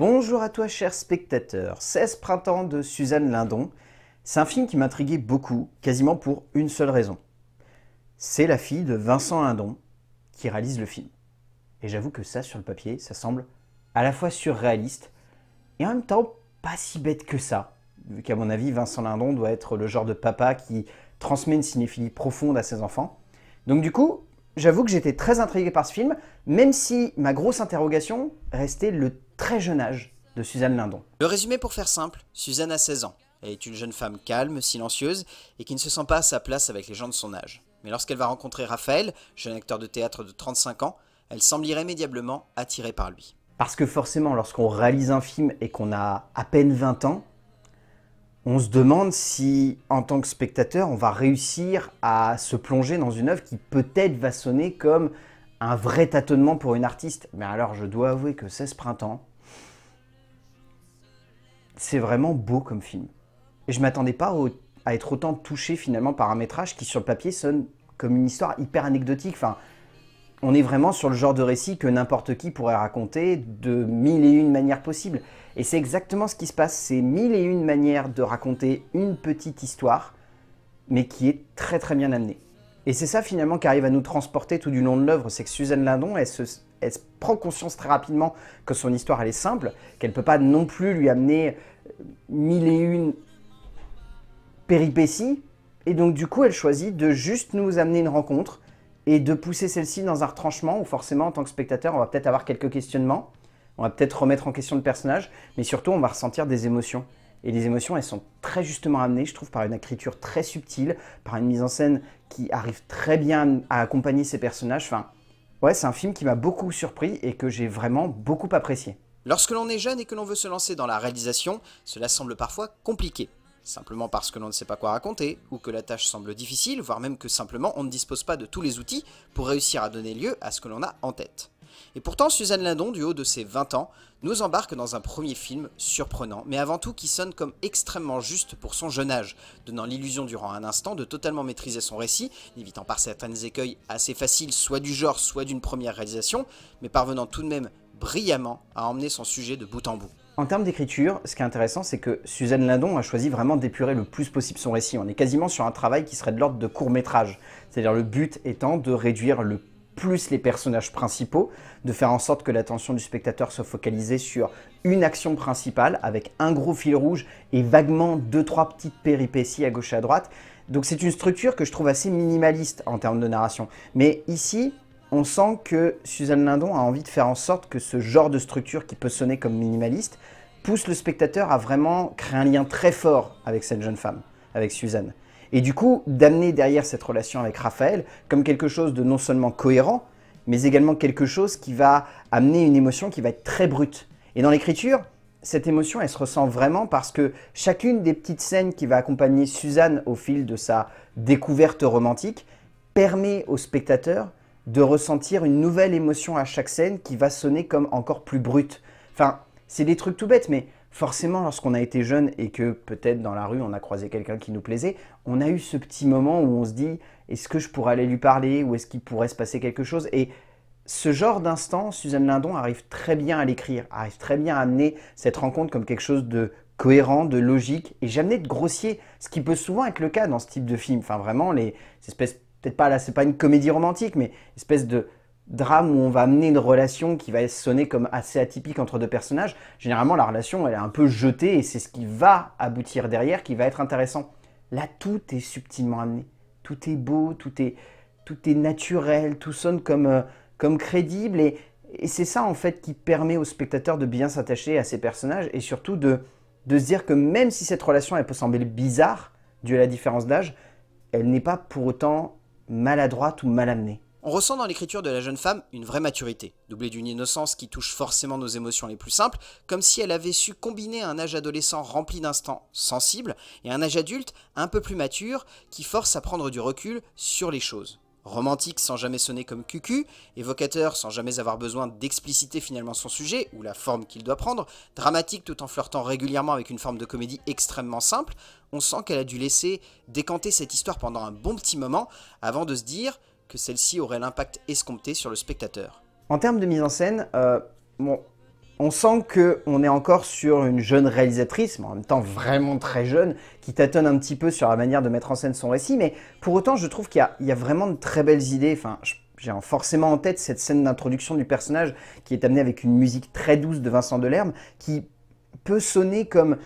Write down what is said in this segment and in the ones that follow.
Bonjour à toi cher spectateur, 16 printemps de Suzanne Lindon, c'est un film qui m'intriguait beaucoup, quasiment pour une seule raison. C'est la fille de Vincent Lindon qui réalise le film. Et j'avoue que ça sur le papier, ça semble à la fois surréaliste et en même temps pas si bête que ça, vu qu'à mon avis Vincent Lindon doit être le genre de papa qui transmet une cinéphilie profonde à ses enfants. Donc du coup, j'avoue que j'étais très intrigué par ce film, même si ma grosse interrogation restait le très jeune âge de Suzanne Lindon. Le résumé pour faire simple, Suzanne a 16 ans. Elle est une jeune femme calme, silencieuse et qui ne se sent pas à sa place avec les gens de son âge. Mais lorsqu'elle va rencontrer Raphaël, jeune acteur de théâtre de 35 ans, elle semble irrémédiablement attirée par lui. Parce que forcément, lorsqu'on réalise un film et qu'on a à peine 20 ans, on se demande si, en tant que spectateur, on va réussir à se plonger dans une œuvre qui peut-être va sonner comme un vrai tâtonnement pour une artiste. Mais alors, je dois avouer que 16 printemps, c'est vraiment beau comme film. Et je m'attendais pas à être autant touché finalement par un métrage qui sur le papier sonne comme une histoire hyper anecdotique. Enfin, on est vraiment sur le genre de récit que n'importe qui pourrait raconter de mille et une manières possibles. Et c'est exactement ce qui se passe, c'est mille et une manières de raconter une petite histoire, mais qui est très très bien amenée. Et c'est ça finalement qui arrive à nous transporter tout du long de l'œuvre, c'est que Suzanne Lindon, elle se elle prend conscience très rapidement que son histoire elle est simple, qu'elle ne peut pas non plus lui amener euh, mille et une péripéties, et donc du coup elle choisit de juste nous amener une rencontre et de pousser celle-ci dans un retranchement où forcément en tant que spectateur on va peut-être avoir quelques questionnements, on va peut-être remettre en question le personnage, mais surtout on va ressentir des émotions. Et les émotions, elles sont très justement amenées, je trouve, par une écriture très subtile, par une mise en scène qui arrive très bien à accompagner ces personnages. Enfin, Ouais, c'est un film qui m'a beaucoup surpris et que j'ai vraiment beaucoup apprécié. Lorsque l'on est jeune et que l'on veut se lancer dans la réalisation, cela semble parfois compliqué. Simplement parce que l'on ne sait pas quoi raconter, ou que la tâche semble difficile, voire même que simplement on ne dispose pas de tous les outils pour réussir à donner lieu à ce que l'on a en tête. Et pourtant, Suzanne Lindon, du haut de ses 20 ans, nous embarque dans un premier film surprenant, mais avant tout qui sonne comme extrêmement juste pour son jeune âge, donnant l'illusion durant un instant de totalement maîtriser son récit, évitant par certains écueils assez faciles, soit du genre, soit d'une première réalisation, mais parvenant tout de même brillamment à emmener son sujet de bout en bout. En termes d'écriture, ce qui est intéressant, c'est que Suzanne Lindon a choisi vraiment d'épurer le plus possible son récit. On est quasiment sur un travail qui serait de l'ordre de court métrage. C'est-à-dire le but étant de réduire le plus les personnages principaux, de faire en sorte que l'attention du spectateur soit focalisée sur une action principale avec un gros fil rouge et vaguement deux trois petites péripéties à gauche et à droite. Donc c'est une structure que je trouve assez minimaliste en termes de narration. Mais ici, on sent que Suzanne Lindon a envie de faire en sorte que ce genre de structure qui peut sonner comme minimaliste pousse le spectateur à vraiment créer un lien très fort avec cette jeune femme, avec Suzanne. Et du coup, d'amener derrière cette relation avec Raphaël comme quelque chose de non seulement cohérent, mais également quelque chose qui va amener une émotion qui va être très brute. Et dans l'écriture, cette émotion, elle se ressent vraiment parce que chacune des petites scènes qui va accompagner Suzanne au fil de sa découverte romantique permet au spectateur de ressentir une nouvelle émotion à chaque scène qui va sonner comme encore plus brute. Enfin, c'est des trucs tout bêtes, mais forcément, lorsqu'on a été jeune et que peut-être dans la rue on a croisé quelqu'un qui nous plaisait, on a eu ce petit moment où on se dit est-ce que je pourrais aller lui parler ou est-ce qu'il pourrait se passer quelque chose Et ce genre d'instant, Suzanne Lindon arrive très bien à l'écrire, arrive très bien à amener cette rencontre comme quelque chose de cohérent, de logique et jamais de grossier, ce qui peut souvent être le cas dans ce type de film. Enfin, vraiment, les espèces, peut-être pas là, c'est pas une comédie romantique, mais espèce de drame où on va amener une relation qui va sonner comme assez atypique entre deux personnages, généralement la relation elle est un peu jetée et c'est ce qui va aboutir derrière qui va être intéressant. Là tout est subtilement amené, tout est beau, tout est, tout est naturel, tout sonne comme, euh, comme crédible et, c'est ça en fait qui permet au spectateur de bien s'attacher à ces personnages et surtout de, de se dire que même si cette relation elle peut sembler bizarre dû à la différence d'âge, elle n'est pas pour autant maladroite ou mal amenée. On ressent dans l'écriture de la jeune femme une vraie maturité, doublée d'une innocence qui touche forcément nos émotions les plus simples, comme si elle avait su combiner un âge adolescent rempli d'instants sensibles et un âge adulte un peu plus mature qui force à prendre du recul sur les choses. Romantique sans jamais sonner comme cucu, évocateur sans jamais avoir besoin d'expliciter finalement son sujet ou la forme qu'il doit prendre, dramatique tout en flirtant régulièrement avec une forme de comédie extrêmement simple, on sent qu'elle a dû laisser décanter cette histoire pendant un bon petit moment avant de se dire que celle-ci aurait l'impact escompté sur le spectateur. En termes de mise en scène, euh, on sent qu'on est encore sur une jeune réalisatrice, mais en même temps vraiment très jeune, qui tâtonne un petit peu sur la manière de mettre en scène son récit, mais pour autant je trouve qu'il y, a vraiment de très belles idées. Enfin, j'ai forcément en tête cette scène d'introduction du personnage qui est amenée avec une musique très douce de Vincent Delerme qui peut sonner comme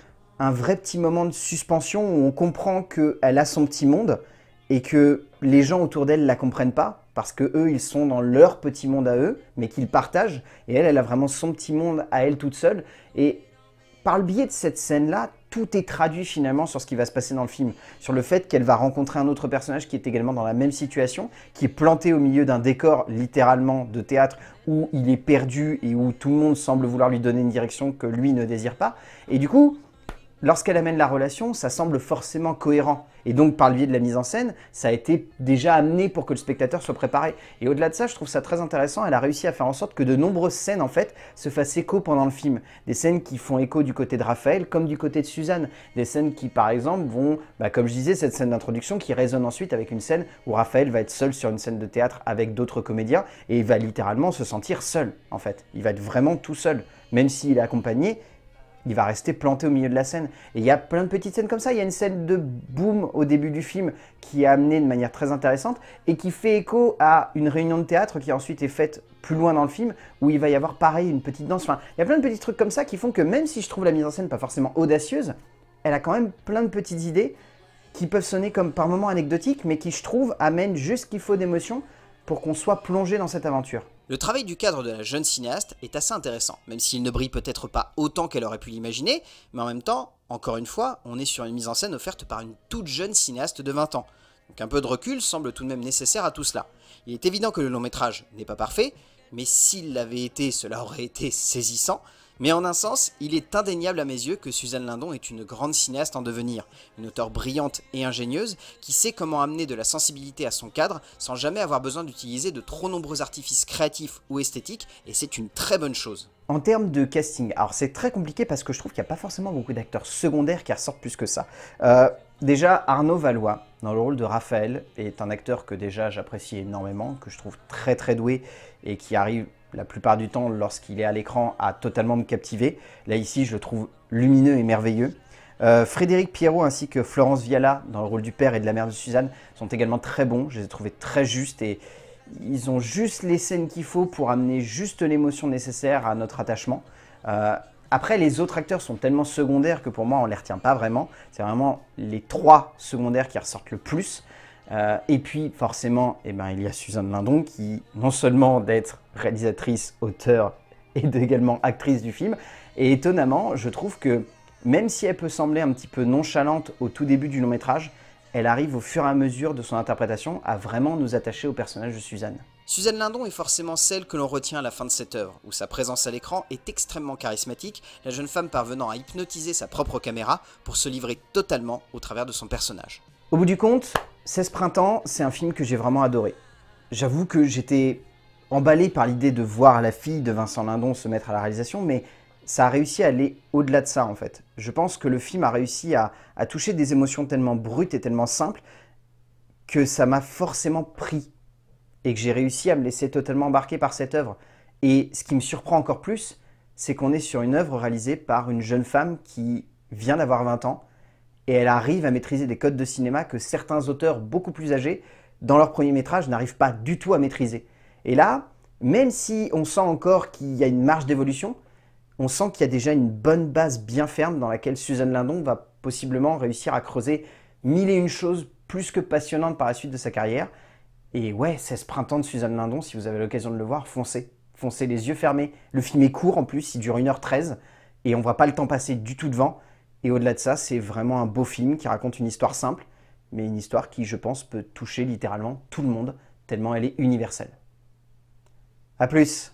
un vrai petit moment de suspension où on comprend qu'elle a son petit monde, et que les gens autour d'elle la comprennent pas parce que eux ils sont dans leur petit monde à eux mais qu'ils partagent et elle elle a vraiment son petit monde à elle toute seule et par le biais de cette scène là tout est traduit finalement sur ce qui va se passer dans le film, sur le fait qu'elle va rencontrer un autre personnage qui est également dans la même situation, qui est planté au milieu d'un décor littéralement de théâtre où il est perdu et où tout le monde semble vouloir lui donner une direction que lui ne désire pas. Et du coup, lorsqu'elle amène la relation, ça semble forcément cohérent. Et donc, par le biais de la mise en scène, ça a été déjà amené pour que le spectateur soit préparé. Et au-delà de ça, je trouve ça très intéressant. Elle a réussi à faire en sorte que de nombreuses scènes, en fait, se fassent écho pendant le film. Des scènes qui font écho du côté de Raphaël comme du côté de Suzanne. Des scènes qui, par exemple, vont, bah, comme je disais, cette scène d'introduction qui résonne ensuite avec une scène où Raphaël va être seul sur une scène de théâtre avec d'autres comédiens et il va littéralement se sentir seul, en fait. Il va être vraiment tout seul. Même s'il est accompagné, il va rester planté au milieu de la scène. Et il y a plein de petites scènes comme ça. Il y a une scène de boom au début du film qui est amenée de manière très intéressante et qui fait écho à une réunion de théâtre qui ensuite est faite plus loin dans le film où il va y avoir pareil une petite danse. Enfin, il y a plein de petits trucs comme ça qui font que même si je trouve la mise en scène pas forcément audacieuse, elle a quand même plein de petites idées qui peuvent sonner comme par moments anecdotiques mais qui je trouve amènent juste ce qu'il faut d'émotion pour qu'on soit plongé dans cette aventure. Le travail du cadre de la jeune cinéaste est assez intéressant, même s'il ne brille peut-être pas autant qu'elle aurait pu l'imaginer, mais en même temps, encore une fois, on est sur une mise en scène offerte par une toute jeune cinéaste de 20 ans. Donc un peu de recul semble tout de même nécessaire à tout cela. Il est évident que le long métrage n'est pas parfait, mais s'il l'avait été, cela aurait été saisissant, mais en un sens, il est indéniable à mes yeux que Suzanne Lindon est une grande cinéaste en devenir, une auteure brillante et ingénieuse qui sait comment amener de la sensibilité à son cadre sans jamais avoir besoin d'utiliser de trop nombreux artifices créatifs ou esthétiques, et c'est une très bonne chose. En termes de casting, alors c'est très compliqué parce que je trouve qu'il n'y a pas forcément beaucoup d'acteurs secondaires qui ressortent plus que ça. Euh, déjà, Arnaud Valois, dans le rôle de Raphaël, est un acteur que déjà j'apprécie énormément, que je trouve très très doué et qui arrive la plupart du temps lorsqu'il est à l'écran a totalement me captivé. Là ici, je le trouve lumineux et merveilleux. Euh, Frédéric Pierrot ainsi que Florence Viala dans le rôle du père et de la mère de Suzanne sont également très bons. Je les ai trouvés très justes et ils ont juste les scènes qu'il faut pour amener juste l'émotion nécessaire à notre attachement. Euh, après, les autres acteurs sont tellement secondaires que pour moi, on ne les retient pas vraiment. C'est vraiment les trois secondaires qui ressortent le plus. Euh, et puis forcément, eh ben, il y a Suzanne Lindon qui, non seulement d'être réalisatrice, auteur, et également actrice du film. Et étonnamment, je trouve que même si elle peut sembler un petit peu nonchalante au tout début du long métrage, elle arrive au fur et à mesure de son interprétation à vraiment nous attacher au personnage de Suzanne. Suzanne Lindon est forcément celle que l'on retient à la fin de cette œuvre, où sa présence à l'écran est extrêmement charismatique, la jeune femme parvenant à hypnotiser sa propre caméra pour se livrer totalement au travers de son personnage. Au bout du compte, 16 printemps, c'est un film que j'ai vraiment adoré. J'avoue que j'étais emballé par l'idée de voir la fille de Vincent Lindon se mettre à la réalisation, mais ça a réussi à aller au-delà de ça en fait. Je pense que le film a réussi à, toucher des émotions tellement brutes et tellement simples que ça m'a forcément pris et que j'ai réussi à me laisser totalement embarquer par cette œuvre. Et ce qui me surprend encore plus, c'est qu'on est sur une œuvre réalisée par une jeune femme qui vient d'avoir 20 ans, et elle arrive à maîtriser des codes de cinéma que certains auteurs beaucoup plus âgés, dans leur premier métrage, n'arrivent pas du tout à maîtriser. Et là, même si on sent encore qu'il y a une marge d'évolution, on sent qu'il y a déjà une bonne base bien ferme dans laquelle Suzanne Lindon va possiblement réussir à creuser mille et une choses plus que passionnantes par la suite de sa carrière. Et ouais, c'est ce printemps de Suzanne Lindon, si vous avez l'occasion de le voir, foncez. Foncez les yeux fermés. Le film est court en plus, il dure 1h13 et on ne voit pas le temps passer du tout devant. Et au-delà de ça, c'est vraiment un beau film qui raconte une histoire simple, mais une histoire qui, je pense, peut toucher littéralement tout le monde, tellement elle est universelle. A plus